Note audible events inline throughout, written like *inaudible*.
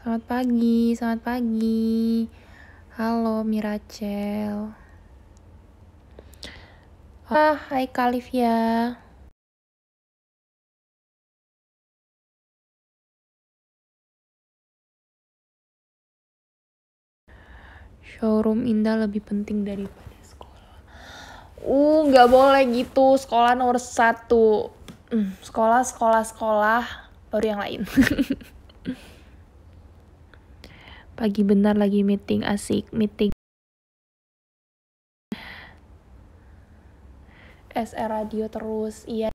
Selamat pagi, selamat pagi. Halo Miracel. Ah, hai Kalivia. Showroom indah lebih penting daripada sekolah. Uh, nggak boleh gitu. Sekolah nomor satu. Hmm, sekolah, sekolah, sekolah. Baru yang lain. *laughs* Pagi benar lagi meeting, asik, meeting. SR radio terus, iya.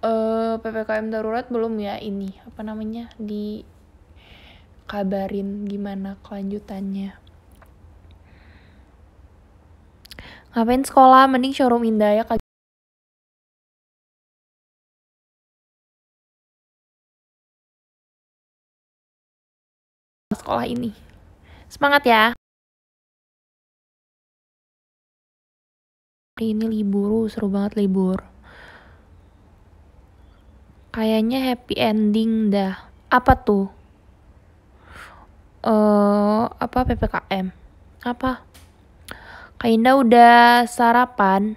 Uh, eh, PPKM darurat belum ya ini, apa namanya, di kabarin gimana kelanjutannya. Ngapain sekolah? Mending showroom indah ya, sekolah ini. Semangat ya! Hari ini libur, uh, seru banget libur. Kayaknya happy ending dah. Apa tuh? Eh, uh, apa PPKM? Apa? Kainda udah sarapan?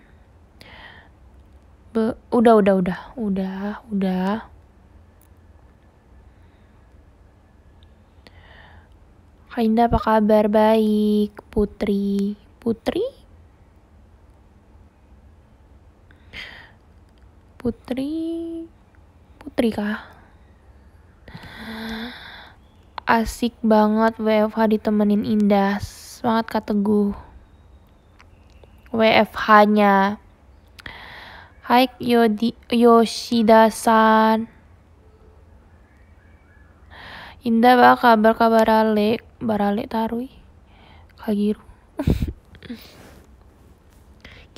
Be udah, udah, udah, udah, udah. Kak Indah apa kabar? Baik. Putri. Putri? Putri. Putri kah? Asik banget WFH ditemenin Indah. Semangat Kak Teguh. WFH-nya. Hai Yodi, Yoshida-san. Indah apa kabar kabar Alek barale tarui kagiru *laughs*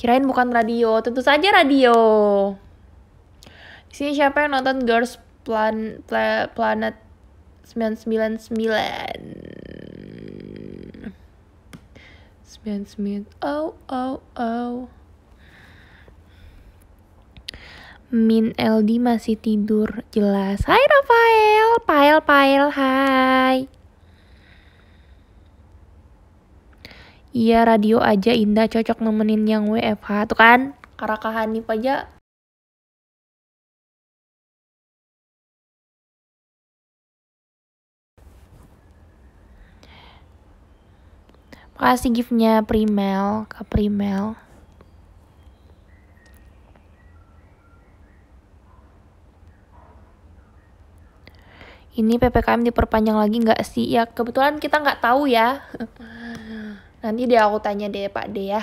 kirain bukan radio tentu saja radio sini siapa yang nonton Girls Plan, Pla, Planet sembilan sembilan. oh oh oh Min LD masih tidur jelas. Hai Rafael, Pael Pael, hai. Iya radio aja Indah cocok nemenin yang WFH tuh kan karena Kak Hanif aja Makasih giftnya Primel, Kak Primel. Ini PPKM diperpanjang lagi nggak sih? Ya kebetulan kita nggak tahu ya. *laughs* Nanti dia aku tanya deh Pak D ya.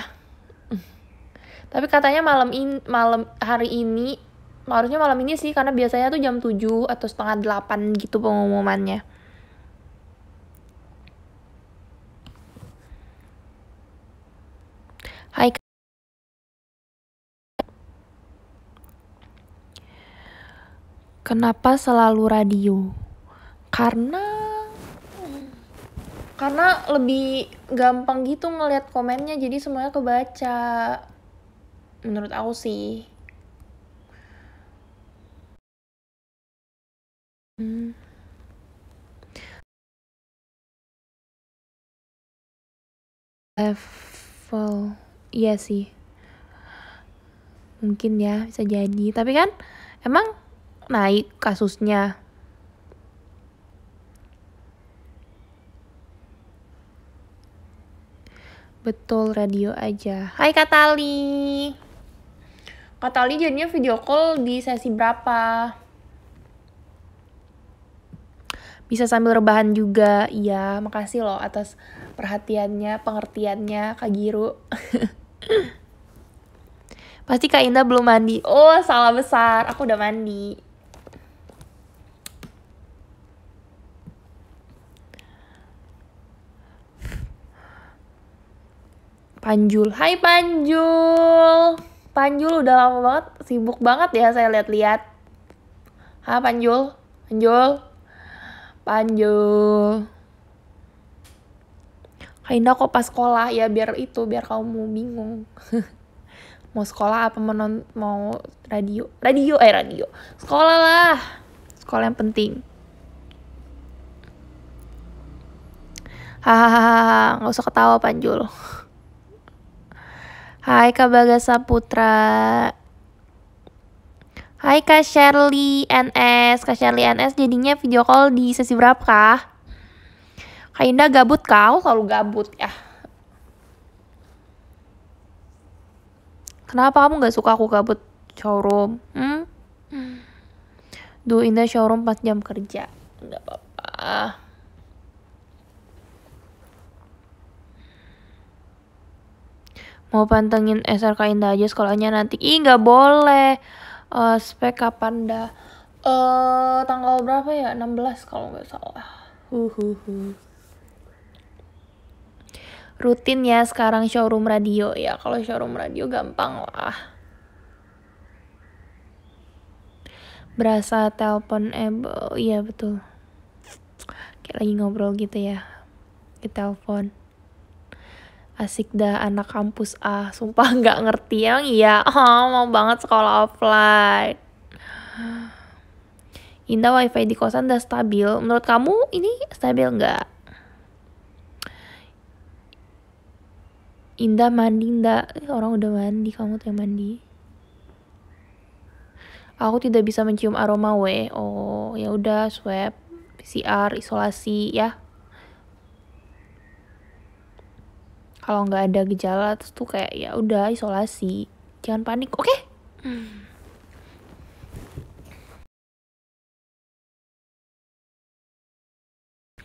Tapi katanya malam in, malam hari ini harusnya malam ini sih karena biasanya tuh jam 7 atau setengah 8 gitu pengumumannya. Hai Kenapa selalu radio? Karena karena lebih gampang gitu ngelihat komennya jadi semuanya kebaca menurut aku sih hmm. level iya sih mungkin ya bisa jadi tapi kan emang naik kasusnya Betul, radio aja. Hai Katali, Katali Kak jadinya video call di sesi berapa? Bisa sambil rebahan juga. Iya, makasih loh atas perhatiannya, pengertiannya Kak Giru. *laughs* Pasti Kak Indah belum mandi. Oh, salah besar. Aku udah mandi. Panjul. Hai Panjul. Panjul udah lama banget, sibuk banget ya saya lihat-lihat. Ha Panjul, Panjul. Panjul. Kainda kok pas sekolah ya biar itu biar kamu bingung. *laughs* mau sekolah apa menon mau radio? Radio eh radio. Sekolah lah. Sekolah yang penting. Hahaha, nggak usah ketawa Panjul. Hai Kak Bagas Saputra. Hai Kak Shirley NS. Kak Shirley NS jadinya video call di sesi berapa kah? Kak Indah gabut kau oh, selalu gabut ya. Kenapa kamu gak suka aku gabut showroom? Hmm? Duh Indah showroom 4 jam kerja. Gak apa-apa. mau pantengin SRK Indah aja sekolahnya nanti ih nggak boleh uh, spek kapan dah uh, tanggal berapa ya 16 kalau nggak salah uhuhu rutin ya sekarang showroom radio ya kalau showroom radio gampang lah berasa telepon able iya betul kayak lagi ngobrol gitu ya di telepon asik dah anak kampus ah sumpah *laughs* nggak ngerti yang iya *laughs* oh, mau banget sekolah offline Indah wifi di kosan udah stabil menurut kamu ini stabil nggak Indah mandi ndak eh, orang udah mandi kamu tuh yang mandi aku tidak bisa mencium aroma we oh ya udah swab PCR isolasi ya kalau nggak ada gejala terus tuh kayak ya udah isolasi jangan panik oke okay? hmm.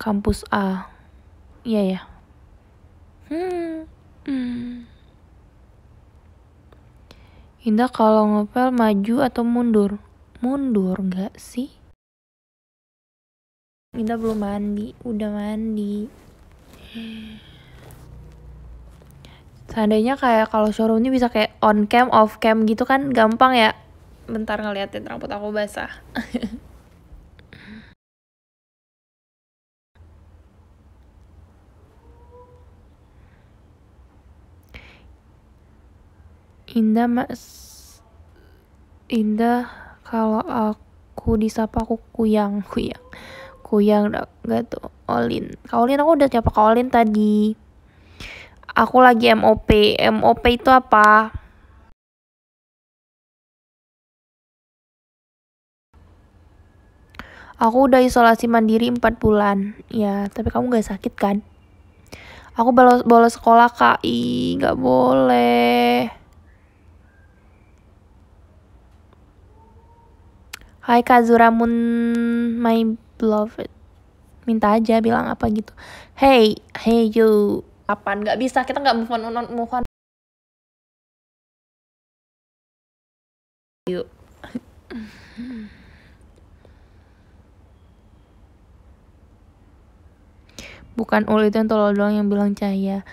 kampus A iya ya hmm. Indah kalau ngepel maju atau mundur? Mundur nggak sih? Indah belum mandi, udah mandi. *sighs* seandainya kayak kalau showroomnya bisa kayak on cam off cam gitu kan gampang ya bentar ngeliatin rambut aku basah *laughs* Indah mas Indah kalau aku disapa aku kuyang kuyang kuyang gak tuh Olin Kaolin Olin aku udah siapa Kaolin Olin tadi aku lagi MOP. MOP itu apa? Aku udah isolasi mandiri 4 bulan. Ya, tapi kamu gak sakit kan? Aku bolos, bolos sekolah, Kak. Ih, gak boleh. Hai Kazuramun, my beloved. Minta aja bilang apa gitu. Hey, hey you apaan nggak bisa kita nggak move on move on yuk bukan ul itu yang tolol doang yang bilang cahaya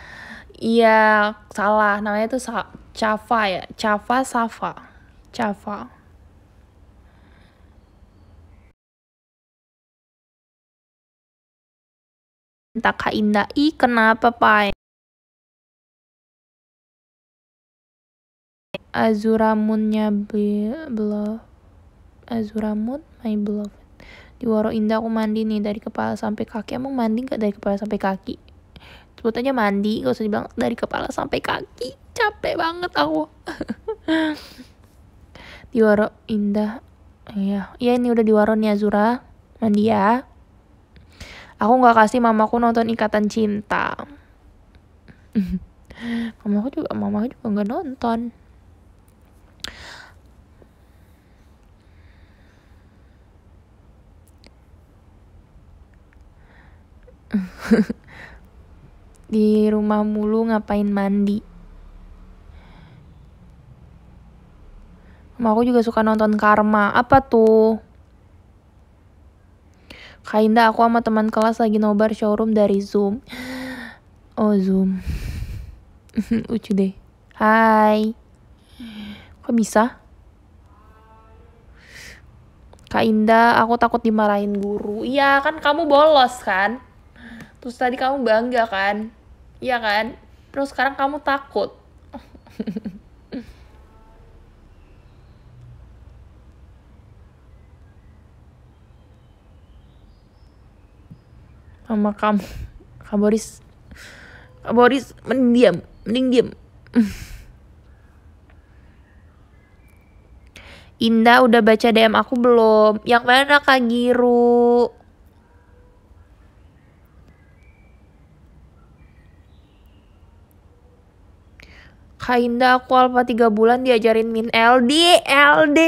iya salah namanya itu Sa Cava ya Cava Safa Cava minta kah Indah, ih kenapa Pai? Azuramunnya Azura Azuramun my beloved di Waro Indah aku mandi nih dari kepala sampai kaki emang mandi nggak dari kepala sampai kaki sebut aja mandi gak usah dibilang dari kepala sampai kaki capek banget aku *laughs* di Waro Indah ya ya ini udah di Waro nih Azura mandi ya aku nggak kasih mamaku nonton Ikatan Cinta *laughs* mamaku juga mamaku juga nggak nonton *laughs* di rumah mulu ngapain mandi Mama aku juga suka nonton Karma apa tuh Kainda aku sama teman kelas lagi nobar showroom dari Zoom. Oh Zoom. *laughs* Lucu deh. Hai. Kok bisa? Kak Indah, aku takut dimarahin guru. Iya kan kamu bolos kan? Terus tadi kamu bangga kan? Iya kan? Terus sekarang kamu takut. *laughs* sama kamu kaboris Boris Kak Boris mending diam mending diam *laughs* Indah udah baca DM aku belum? Yang mana Kak Giru? Kak Indah aku alfa tiga bulan diajarin min LD, LD.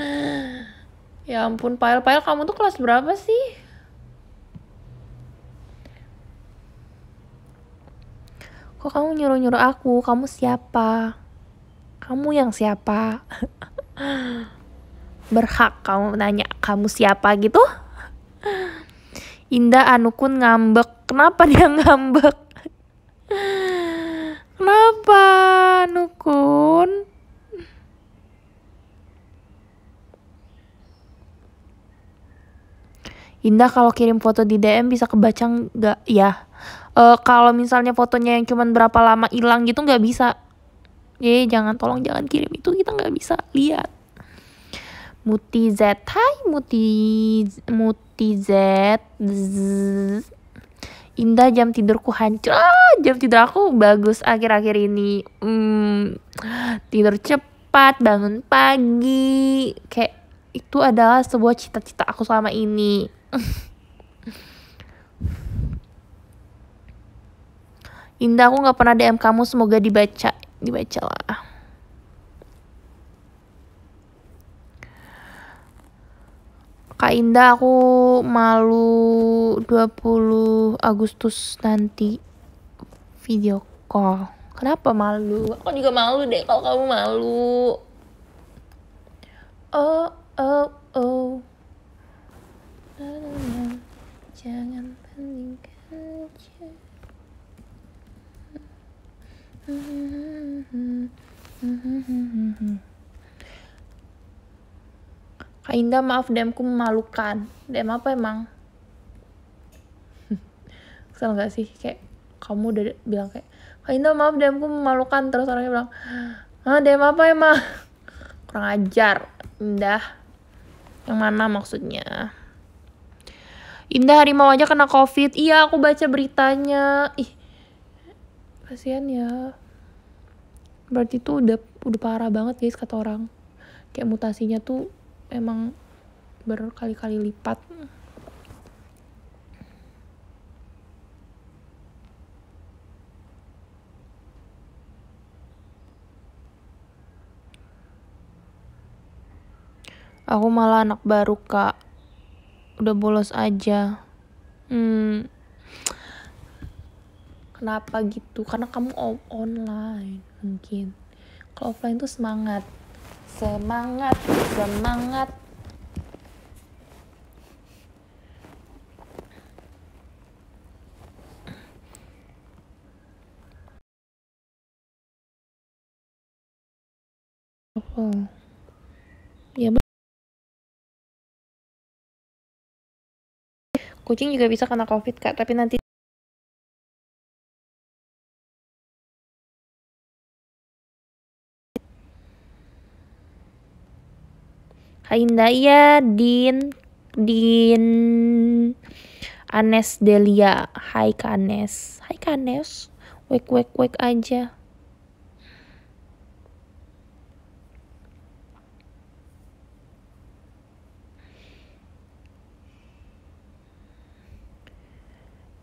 *sighs* Ya ampun, Pail, Pail kamu tuh kelas berapa sih? kok kamu nyuruh-nyuruh aku kamu siapa kamu yang siapa *laughs* berhak kamu nanya kamu siapa gitu Indah Anukun ngambek kenapa dia ngambek Indah kalau kirim foto di DM bisa kebaca nggak ya uh, kalau misalnya fotonya yang cuman berapa lama hilang gitu nggak bisa eh jangan tolong jangan kirim itu kita nggak bisa lihat Muti Z, hai Muti, Muti Z, Indah jam tidurku hancur. Ah, jam tidur aku bagus akhir-akhir ini. Hmm, tidur cepat, bangun pagi. Kayak itu adalah sebuah cita-cita aku selama ini. *laughs* Indah aku nggak pernah DM kamu semoga dibaca dibaca lah Kak Indah aku malu 20 Agustus nanti video call Kenapa malu? Aku juga malu deh kalau kamu malu Oh, oh, oh. Lalu jangan bandingkan Kak Indah maaf demku memalukan Dem apa emang? *laughs* Kesel gak sih? Kayak kamu udah bilang kayak Kak Indah maaf demku memalukan Terus orangnya bilang Ah dem apa emang? *laughs* Kurang ajar Indah Yang mana maksudnya? Indah harimau aja kena covid. Iya aku baca beritanya. Ih kasihan ya. Berarti tuh udah udah parah banget guys kata orang. Kayak mutasinya tuh emang berkali-kali lipat. Aku malah anak baru, Kak udah bolos aja hmm kenapa gitu karena kamu online mungkin kalau offline tuh semangat semangat semangat Oh. Kucing juga bisa kena COVID, Kak, tapi nanti Haindaya Din Din Anes Delia. Hai Kanes. Hai Kanes. Wek wek wek aja.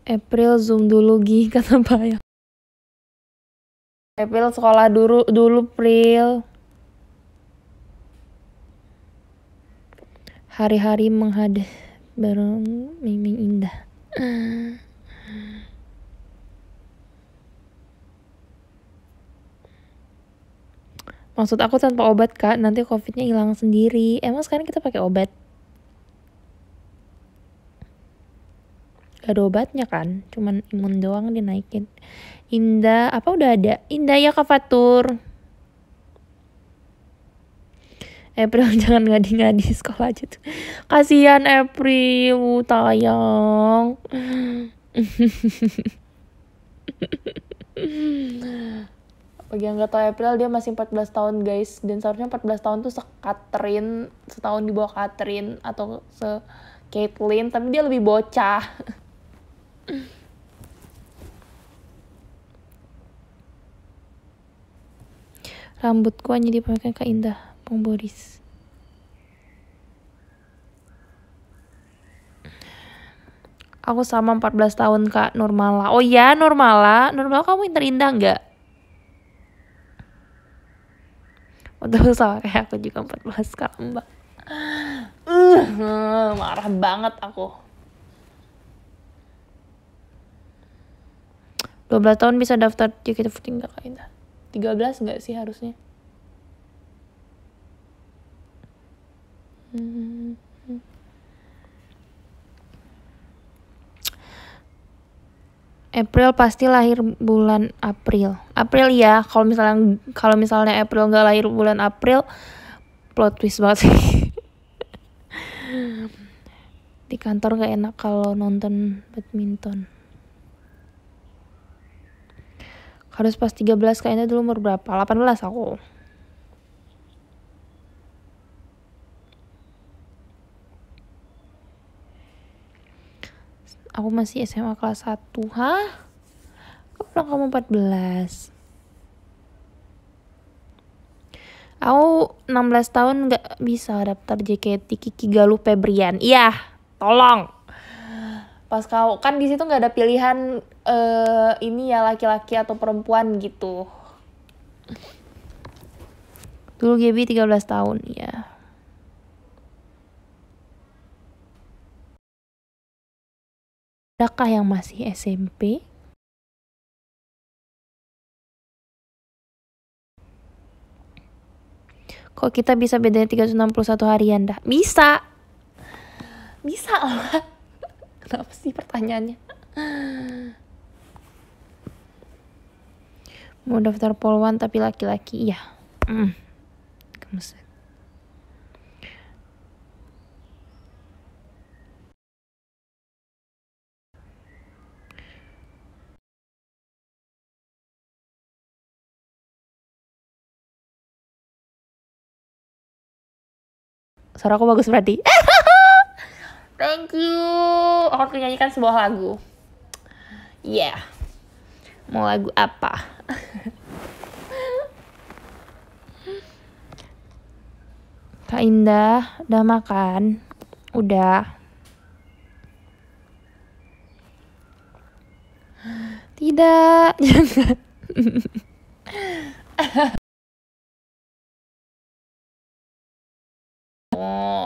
April zoom dulu Gi *laughs* kata Bayang April sekolah dulu dulu April hari-hari menghadap bareng miming indah Maksud aku tanpa obat kak, nanti covidnya hilang sendiri. Emang sekarang kita pakai obat? gak ada obatnya kan cuman imun doang dinaikin Indah apa udah ada Indah ya Kafatur April *laughs* jangan ngadi-ngadi sekolah aja tuh kasihan April uh, tayang *laughs* bagi yang gak tau April dia masih 14 tahun guys dan seharusnya 14 tahun tuh se Katrin setahun di bawah Katrin atau se Caitlyn tapi dia lebih bocah *laughs* Rambutku hanya dipakai ke indah, Bung Boris. Aku sama 14 tahun Kak Normala. Oh ya Normala, normal kamu yang terindah nggak? Udah sama kayak aku juga 14 Kak Mbak. Uh, marah banget aku. 12 tahun bisa daftar JKT48 gak kak Indah? 13 nggak sih harusnya? Hmm. April pasti lahir bulan April. April ya, kalau misalnya kalau misalnya April nggak lahir bulan April, plot twist banget sih. *laughs* Di kantor nggak enak kalau nonton badminton. harus pas 13 kayaknya dulu umur berapa 18 aku aku masih SMA kelas 1 hah kok pulang kamu 14 aku 16 tahun gak bisa daftar JKT Kiki Galuh Febrian iya tolong pas kau kan di situ nggak ada pilihan uh, ini ya laki-laki atau perempuan gitu dulu Gaby 13 tahun ya adakah yang masih SMP kok kita bisa bedanya 361 harian dah bisa bisa lah apa sih pertanyaannya mau daftar polwan tapi laki-laki iya mm. Suara aku bagus berarti. *laughs* Thank you. Aku akan nyanyikan sebuah lagu. Yeah. Mau lagu apa? *laughs* Kak Indah, udah makan? Udah. Tidak, jangan. *laughs* *laughs* oh.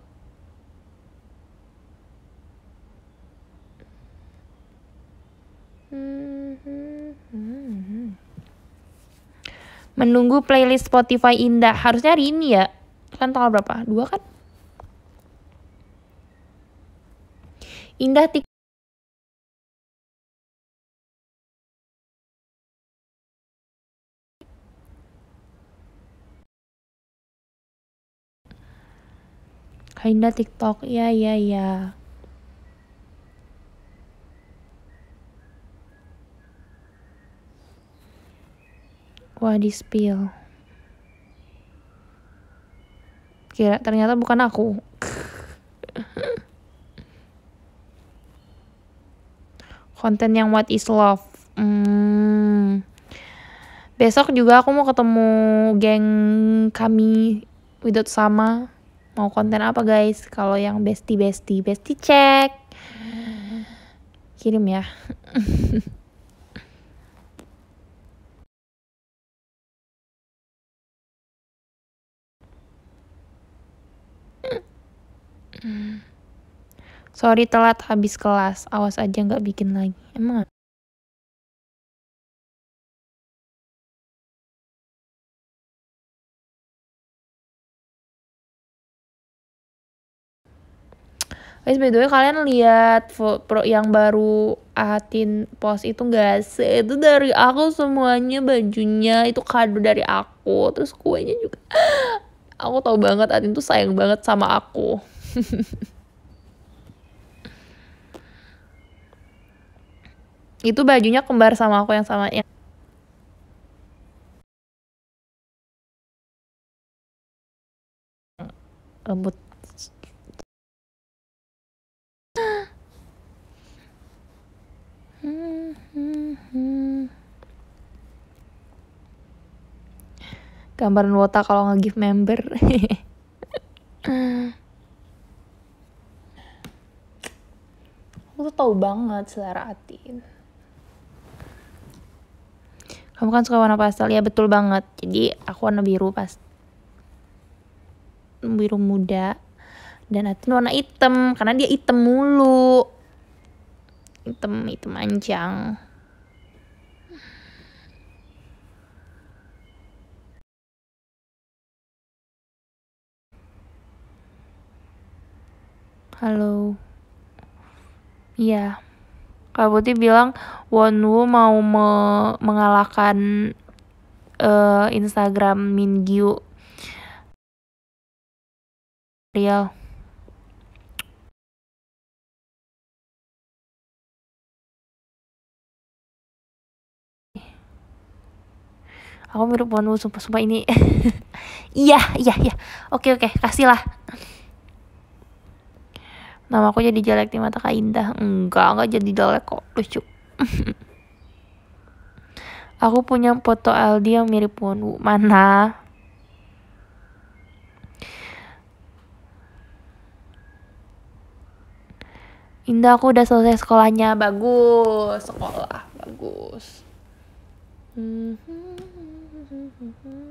Menunggu playlist Spotify Indah. Harusnya hari ini ya. Kan tanggal berapa? Dua kan? Indah tik Indah TikTok, ya ya ya. wah di spill kira ternyata bukan aku *laughs* konten yang what is love hmm. besok juga aku mau ketemu geng kami without sama mau konten apa guys kalau yang bestie bestie bestie cek kirim ya *laughs* Hmm. Sorry telat habis kelas, awas aja nggak bikin lagi. Emang Guys, by the way kalian lihat pro yang baru Atin post itu gak sih? Itu dari aku semuanya bajunya itu kado dari aku. Terus kuenya juga. *gasps* Aku tahu banget Atin tuh sayang banget sama aku. *laughs* itu bajunya kembar sama aku yang sama yang lembut gambaran wota kalau nge-give member *laughs* aku tuh tahu banget selera Atin kamu kan suka warna pastel ya betul banget jadi aku warna biru pas biru muda dan Atin warna hitam karena dia hitam mulu hitam hitam anjang Halo. Iya. Kak Putih bilang Wonwoo mau me mengalahkan uh, Instagram Mingyu. Real. Aku mirip Wonwoo sumpah-sumpah ini. *laughs* iya, iya, iya. Oke, oke, kasihlah nama aku jadi jelek di mata Kak Indah enggak enggak jadi jelek kok lucu *laughs* aku punya foto Aldi yang mirip pun mana Indah aku udah selesai sekolahnya bagus sekolah bagus mm -hmm.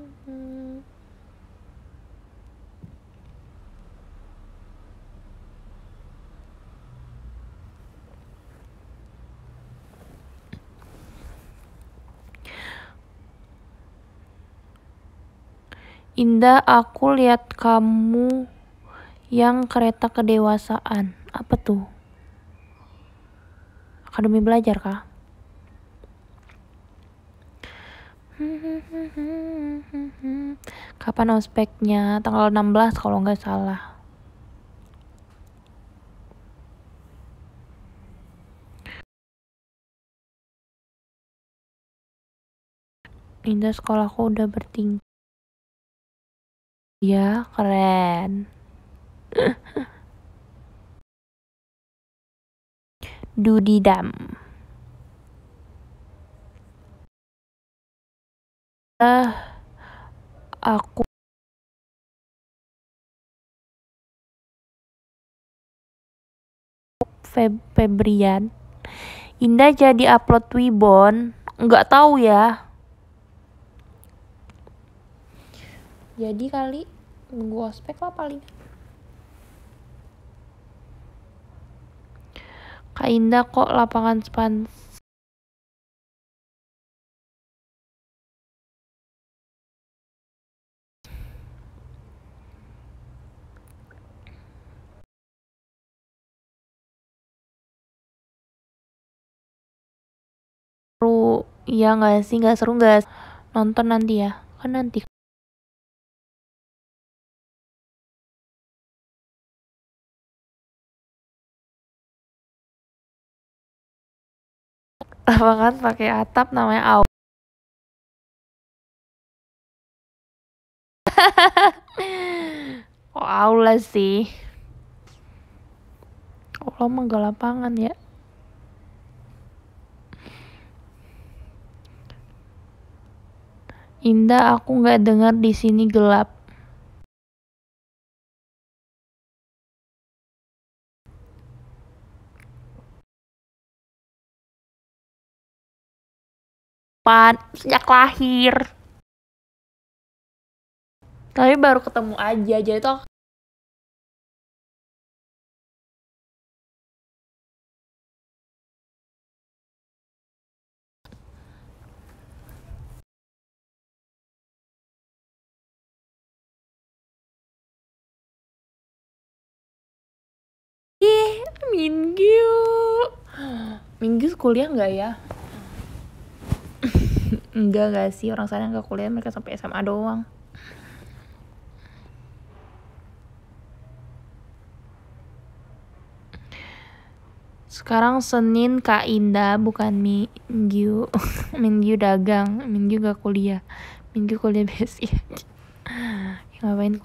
Indah, aku lihat kamu yang kereta kedewasaan. Apa tuh? Akademi belajar kah? *laughs* Kapan ospeknya? Tanggal 16 kalau nggak salah. Indah sekolahku udah bertingkat ya keren. *laughs* Dudidam. Eh, uh, aku Feb Febrian. Indah jadi upload Wibon. Nggak tahu ya. jadi kali nunggu ospek lah paling Kak Indah kok lapangan span seru ya nggak sih nggak seru nggak nonton nanti ya kan nanti kan pakai atap namanya aw *laughs* oh, aula sih. Allah mah gak lapangan ya. Indah, aku nggak dengar di sini gelap. kapan sejak lahir tapi baru ketemu aja jadi tuh aku... Minggu. *gasps* Minggu kuliah nggak ya? enggak gak sih orang sana nggak kuliah mereka sampai SMA doang sekarang Senin Kak Indah bukan Minggu *laughs* Minggu dagang Minggu gak kuliah Minggu kuliah besi *laughs* ngapain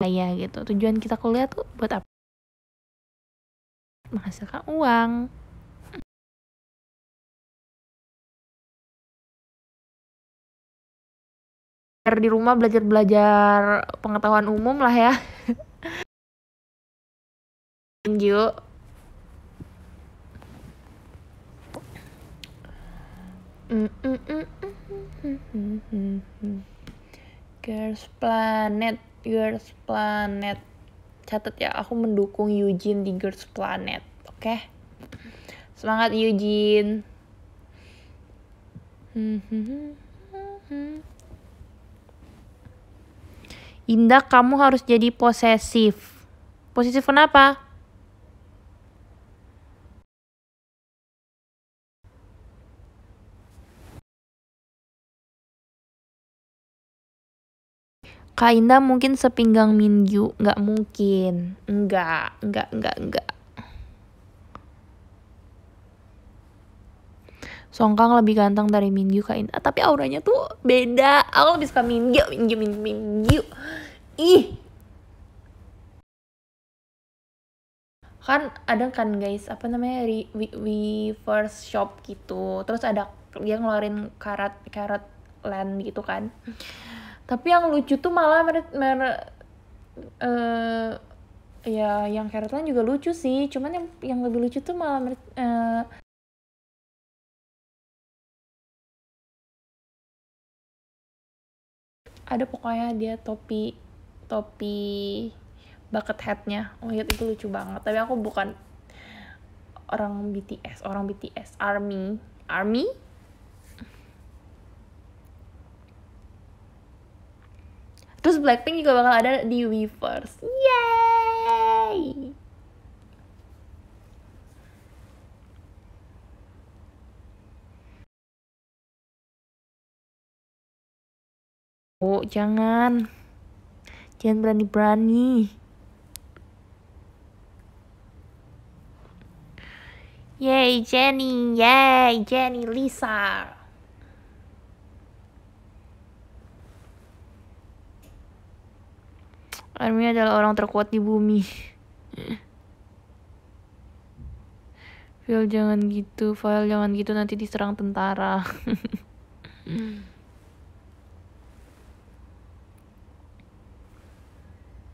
kuliah gitu tujuan kita kuliah tuh buat apa menghasilkan uang di rumah belajar-belajar pengetahuan umum lah ya. Lanjut. Girls Planet, Girls Planet. Catat ya, aku mendukung Eugene di Girls Planet, oke? Okay? Semangat Eugene. Indah, kamu harus jadi posesif. Posesif kenapa? Kak Indah mungkin sepinggang Minju, nggak mungkin, nggak, nggak, nggak, nggak. Songkang lebih ganteng dari Mingyu kain ah, tapi auranya tuh beda aku lebih suka Mingyu Mingyu Mingyu Mingyu ih kan ada kan guys apa namanya re, we, first shop gitu terus ada dia ngeluarin karat karat land gitu kan tapi yang lucu tuh malah mer, mer uh, ya yang karat land juga lucu sih cuman yang yang lebih lucu tuh malah mer, uh, ada pokoknya dia topi topi bucket hatnya oh lihat itu lucu banget tapi aku bukan orang BTS orang BTS army army Terus Blackpink juga bakal ada di Weverse. Yay! Oh, jangan. Jangan berani-berani. Yay, Jenny. Yay, Jenny, Lisa. Army adalah orang terkuat di bumi. Phil jangan gitu, file jangan gitu nanti diserang tentara. *laughs*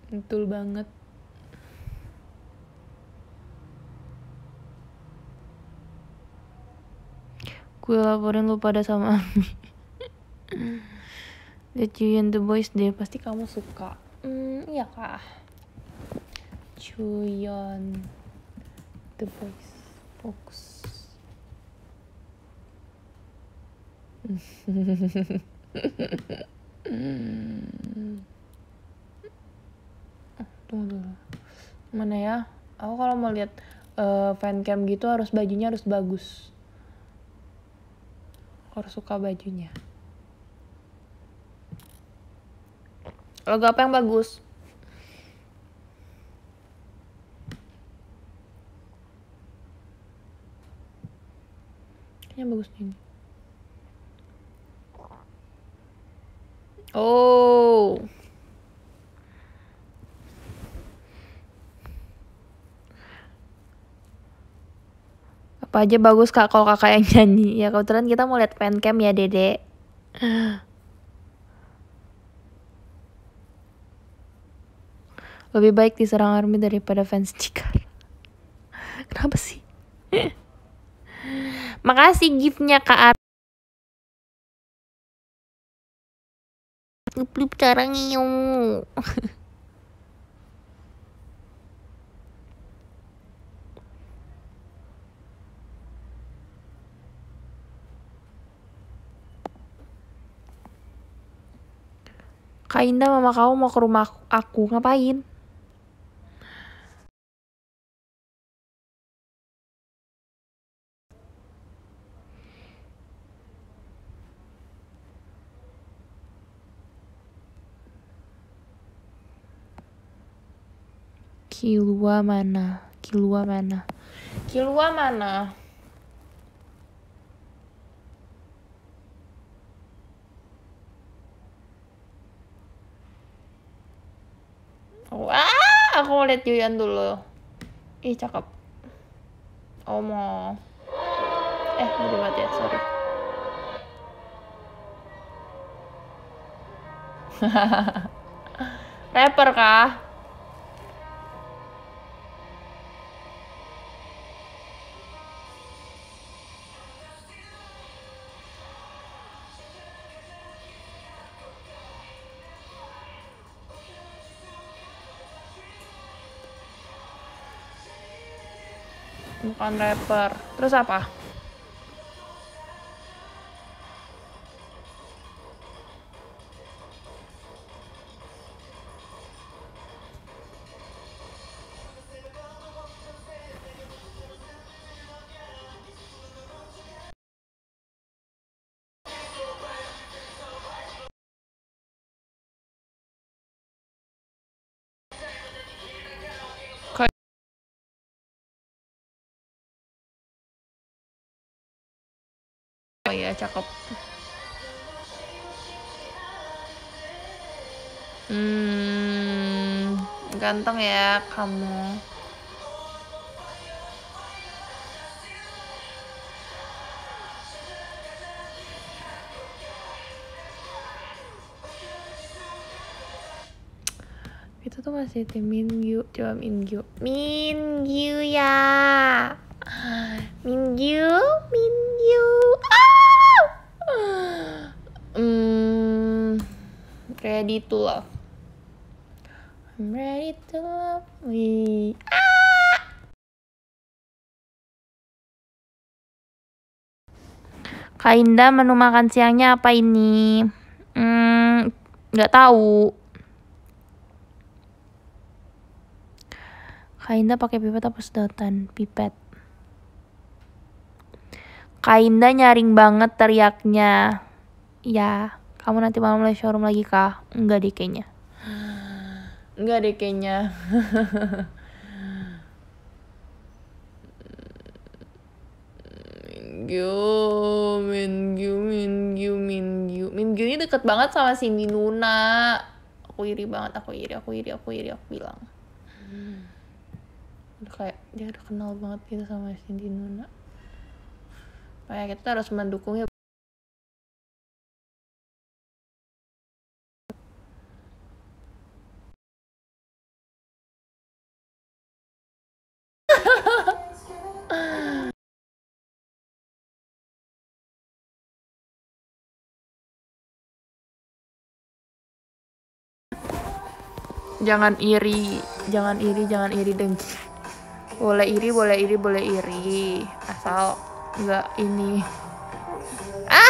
betul banget gue laporin lu pada sama Ami The you and the Boys deh pasti kamu suka hmm iya kah and the Boys fokus mm *laughs* tunggu mana ya aku kalau mau lihat uh, cam gitu harus bajunya harus bagus harus suka bajunya logo apa yang bagus yang bagus ini oh apa aja bagus kak kalau kakak yang *laughs* nyanyi ya kebetulan kita mau lihat fancam ya dede *gasps* lebih baik diserang army daripada fans cikar *laughs* kenapa sih *laughs* makasih giftnya kak Ar Lup-lup cara ngiung. Kak Indah, mama kamu mau ke rumah aku, ngapain? Kilua mana? Kilua mana? Kilua mana? Wah, aku mau lihat Yuyan dulu. Ih, cakep. Omo. Oh, eh, mau berdebat ya, sorry. *laughs* Rapper kah? bukan rapper. Terus apa? cakep hmm ganteng ya kamu itu tuh masih tim Mingyu coba Mingyu Mingyu ya ah, Mingyu Mingyu Ready to Love. I'm ready to love me. Ah! Kak Indah menu makan siangnya apa ini? Hmm, nggak tahu. Kainda pakai pipet apa sedotan? Pipet. Kainda nyaring banget teriaknya. Ya kamu nanti malam live showroom lagi kah enggak deh kayaknya *sighs* enggak deh kayaknya *sighs* Mingyu, Minggu, Minggu, Minggu. Minggu ini deket banget sama si Minuna. Aku iri banget, aku iri, aku iri, aku iri, aku bilang. *sighs* Udah kayak dia udah kenal banget gitu sama si Minuna. Kayak kita harus mendukungnya. jangan iri jangan iri jangan iri dengki boleh iri boleh iri boleh iri asal nggak ini *laughs*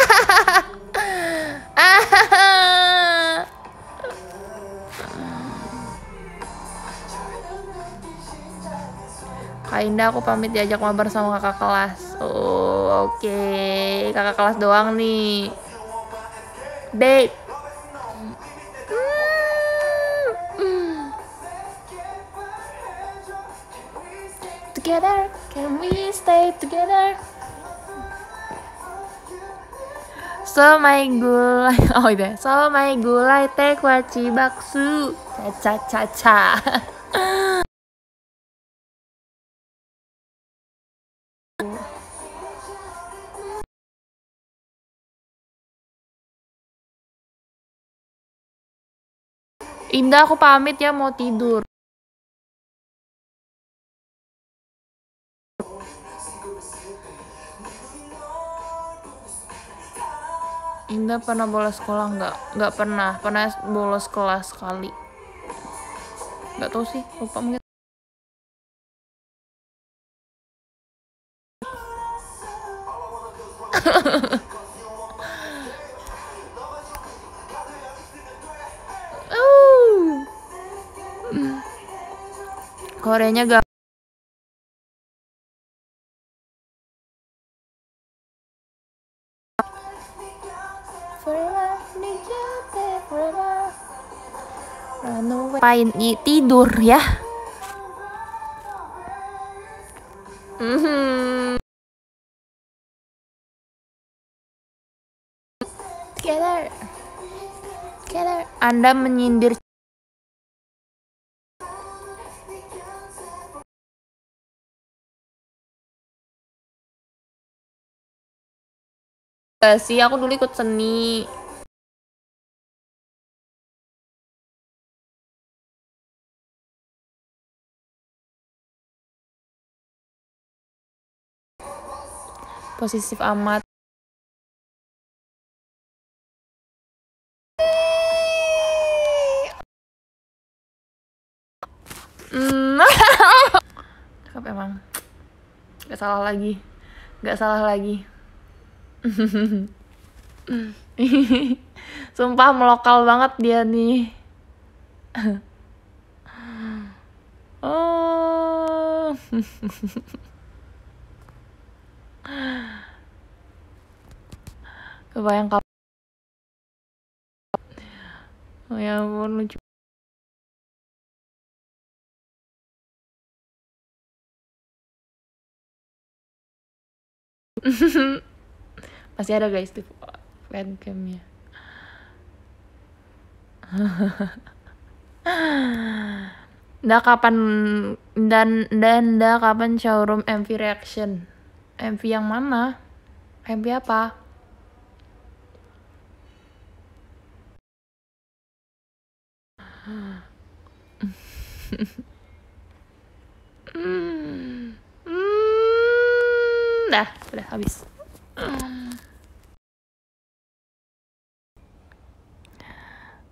Kak aku pamit diajak mabar sama kakak kelas Oh oke okay. Kakak kelas doang nih Babe together? Can we stay together? So my gulai, *laughs* oh yeah. So my gulai teh kuaci baksu. Cha cha cha cha. *laughs* Indah aku pamit ya mau tidur. Dinda pernah bolos sekolah nggak? Nggak pernah. Pernah bolos kelas sekali. Nggak tahu sih. Lupa mungkin. *laughs* Hmm. Koreanya gak ngapain nih tidur ya -hmm. Together. Together. Anda menyindir Gak eh, sih, aku dulu ikut seni positif amat Hmm. *laughs* emang. Gak salah lagi. Gak salah lagi. *laughs* Sumpah melokal banget dia nih. *laughs* oh. Kebayang kapan Oh ya ampun lucu Masih *laughs* ada guys di fancamnya *laughs* Nda kapan dan dan nda kapan showroom MV reaction? MV yang mana? MV apa? hmm. Hmm. Dah, udah habis.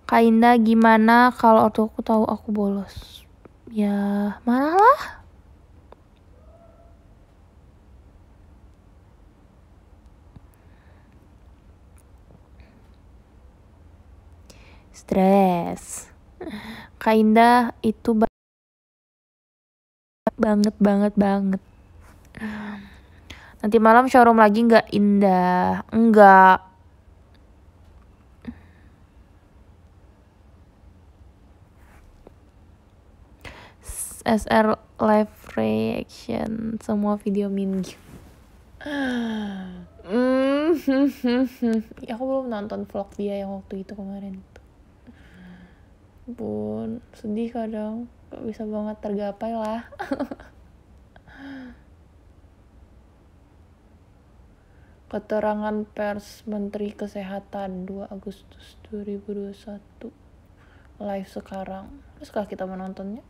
Kainda gimana kalau waktu aku tahu aku bolos? Ya, marahlah. Stres. Kainda itu banget banget banget nanti malam showroom lagi nggak indah nggak SR live reaction semua video minggu Mm -hmm. *laughs* Ya, aku belum nonton vlog dia yang waktu itu kemarin. Bun, sedih kadang bisa banget tergapai lah Keterangan pers Menteri Kesehatan 2 Agustus 2021 live sekarang. Terus kita menontonnya?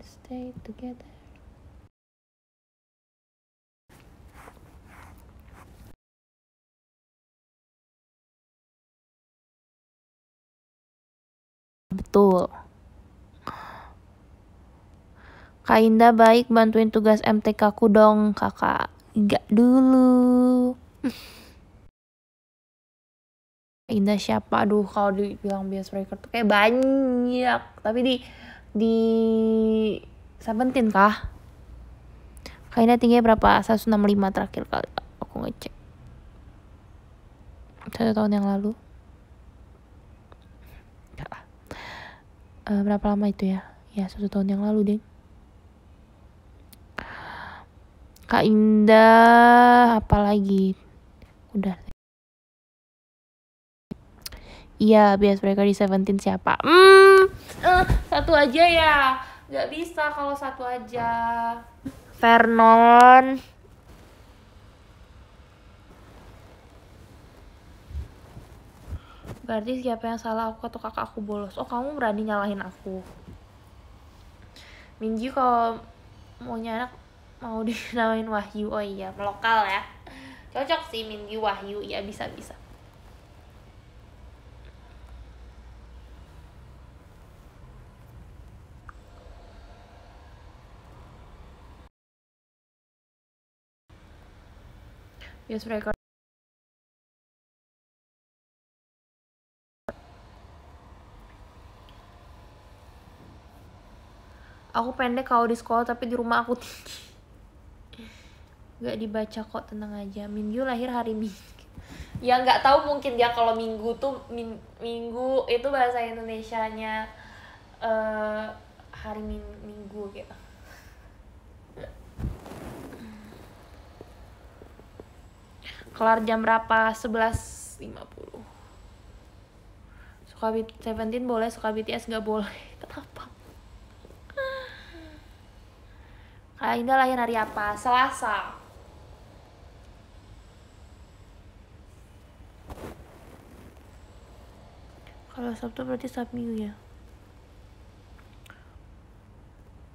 Stay together. betul. Kak Indah baik bantuin tugas MTK ku dong kakak. gak dulu. Indah siapa? Aduh kalau dibilang bias breaker tuh kayak banyak. Tapi di di Seventeen kah? Kak Indah tingginya berapa? 165 terakhir kali aku ngecek. Satu tahun yang lalu. uh, berapa lama itu ya ya satu tahun yang lalu deh Kak Indah apalagi udah Iya, bias mereka di Seventeen siapa? Hmm, uh, satu aja ya. Gak bisa kalau satu aja. Vernon. berarti siapa yang salah aku atau kakak aku bolos oh kamu berani nyalahin aku Minji kalau maunya anak mau *laughs* dinamain Wahyu oh iya lokal ya cocok sih Minji Wahyu ya bisa bisa Yes, record. aku pendek kalau di sekolah tapi di rumah aku tinggi nggak dibaca kok tenang aja Minggu lahir hari Minggu ya nggak tahu mungkin dia kalau Minggu tuh min, Minggu itu bahasa Indonesia-nya uh, hari min, Minggu gitu kelar jam berapa 11.50 suka BTS 17 boleh suka BTS nggak boleh *laughs* kenapa Ainda ah, lahir hari apa? Selasa. Kalau Sabtu berarti Sabtu Minggu ya.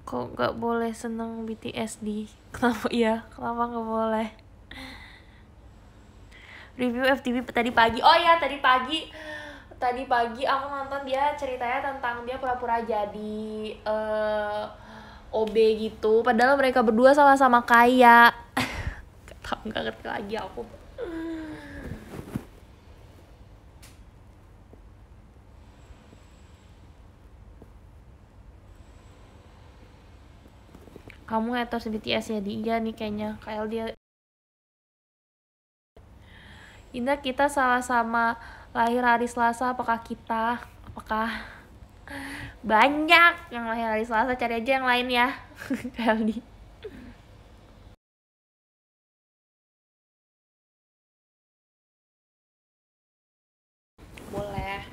Kok gak boleh seneng BTS di? *laughs* Kenapa ya, Kenapa gak boleh? Review FTV tadi pagi. Oh ya, tadi pagi tadi pagi aku nonton dia ceritanya tentang dia pura-pura jadi uh, OB gitu padahal mereka berdua sama-sama kaya *laughs* tau nggak ngerti lagi aku kamu haters BTS ya di iya nih kayaknya kayak dia Indah kita sama-sama lahir hari Selasa apakah kita apakah banyak yang lahir hari Selasa cari aja yang lain ya *laughs* kali boleh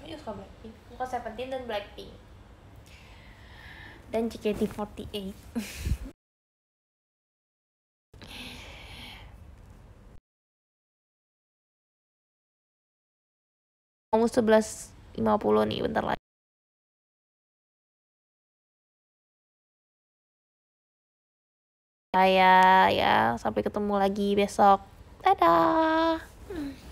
aku suka Blackpink aku suka Seventeen dan Blackpink dan JKT48 kamu 11 50 nih bentar lagi saya ya sampai ketemu lagi besok dadah